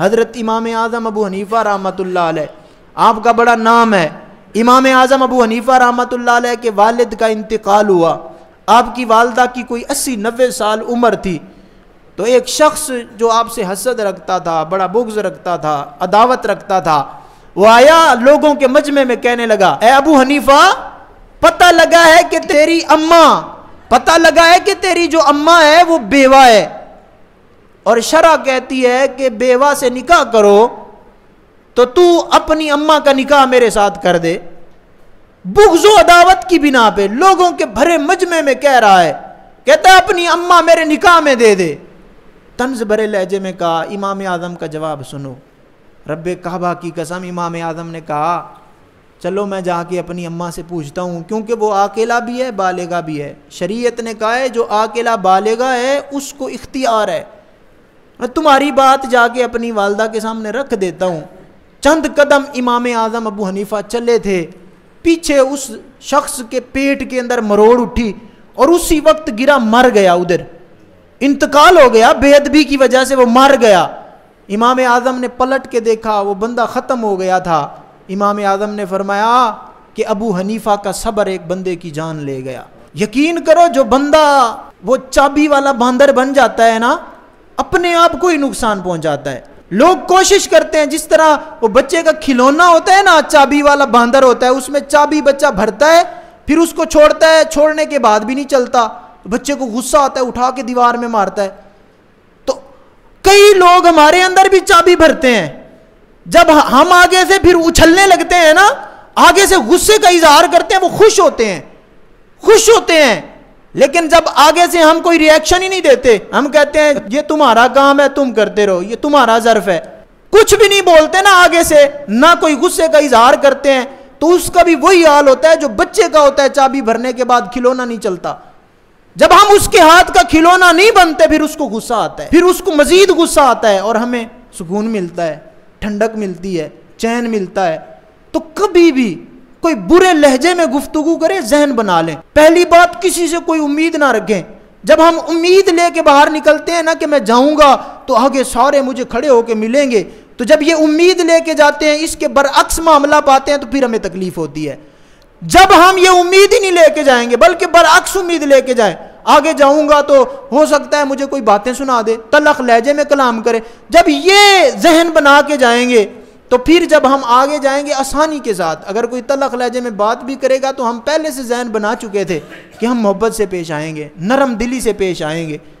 हज़रत इमाम आज़म अबू हनीफ़ा रहमत आपका बड़ा नाम है इमाम आज़म अबू हनीफ़ा रहमत के वालिद का इंतकाल हुआ आपकी वालदा की कोई अस्सी नबे साल उम्र थी तो एक शख्स जो आपसे हसद रखता था बड़ा बुग्ज रखता था अदावत रखता था वो आया लोगों के मजमे में कहने लगा ए अबू हनीफा पता लगा है कि तेरी अम्मा पता लगा है कि तेरी जो अम्मा है वो बेवा है और शरा कहती है कि बेवा से निकाह करो तो तू अपनी अम्मा का निकाह मेरे साथ कर दे बुगजो अदावत की बिना पे लोगों के भरे मजमे में कह रहा है कहता है अपनी अम्मा मेरे निकाह में दे दे तंज भरे लहजे में कहा इमाम आज़म का जवाब सुनो रब कहबा की कसम इमाम आज़म ने कहा चलो मैं जाके अपनी अम्मा से पूछता हूँ क्योंकि वो अकेला भी है बालेगा भी है शरीयत ने कहा है जो अकेला बालेगा है उसको इख्तियार है मैं तुम्हारी बात जाके अपनी वालदा के सामने रख देता हूँ चंद कदम इमाम आज़म अबू हनीफा चले थे पीछे उस शख्स के पेट के अंदर मरोड़ उठी और उसी वक्त गिरा मर गया उधर इंतकाल हो गया बेअदबी की वजह से वो मर गया इमाम आज़म ने पलट के देखा वो बंदा ख़त्म हो गया था इमाम आज़म ने फरमाया कि अबू हनीफा का सब्र एक बंदे की जान ले गया यकीन करो जो बंदा वो चाबी वाला बंदर बन जाता है ना अपने आप को ही नुकसान पहुंचाता है लोग कोशिश करते हैं जिस तरह वो बच्चे का खिलौना होता है ना चाबी वाला बांदर होता है उसमें चाबी बच्चा भरता है फिर उसको छोड़ता है छोड़ने के बाद भी नहीं चलता बच्चे को गुस्सा आता है उठा के दीवार में मारता है तो कई लोग हमारे अंदर भी चाबी भरते हैं जब हम आगे से फिर उछलने लगते हैं ना आगे से गुस्से का इजहार करते हैं वो खुश होते हैं खुश होते हैं लेकिन जब आगे से हम कोई रिएक्शन ही नहीं देते हम कहते हैं ये तुम्हारा काम है तुम करते रहो ये तुम्हारा जर्फ है कुछ भी नहीं बोलते ना आगे से ना कोई गुस्से का इजहार करते हैं तो उसका भी वही हाल होता है जो बच्चे का होता है चाबी भरने के बाद खिलौना नहीं चलता जब हम उसके हाथ का खिलौना नहीं बनते फिर उसको गुस्सा आता है फिर उसको मजीद गुस्सा आता है और हमें सुकून मिलता है ठंडक मिलती है चैन मिलता है तो कभी भी कोई बुरे लहजे में गुफ्तगु करें जहन बना लें पहली बात किसी से कोई उम्मीद ना रखें जब हम उम्मीद लेके बाहर निकलते हैं ना कि मैं जाऊंगा तो आगे सारे मुझे खड़े होके मिलेंगे तो जब ये उम्मीद लेके जाते हैं इसके बरअक्स मामला पाते हैं तो फिर हमें तकलीफ होती है जब हम ये उम्मीद ही नहीं लेके जाएंगे बल्कि बरअक्स उम्मीद लेके जाए आगे जाऊंगा तो हो सकता है मुझे कोई बातें सुना दे तलख लहजे में कलाम करे जब ये जहन बना के जाएंगे तो फिर जब हम आगे जाएंगे आसानी के साथ अगर कोई तलख लहजे में बात भी करेगा तो हम पहले से जहन बना चुके थे कि हम मोहब्बत से पेश आएंगे नरम दिली से पेश आएंगे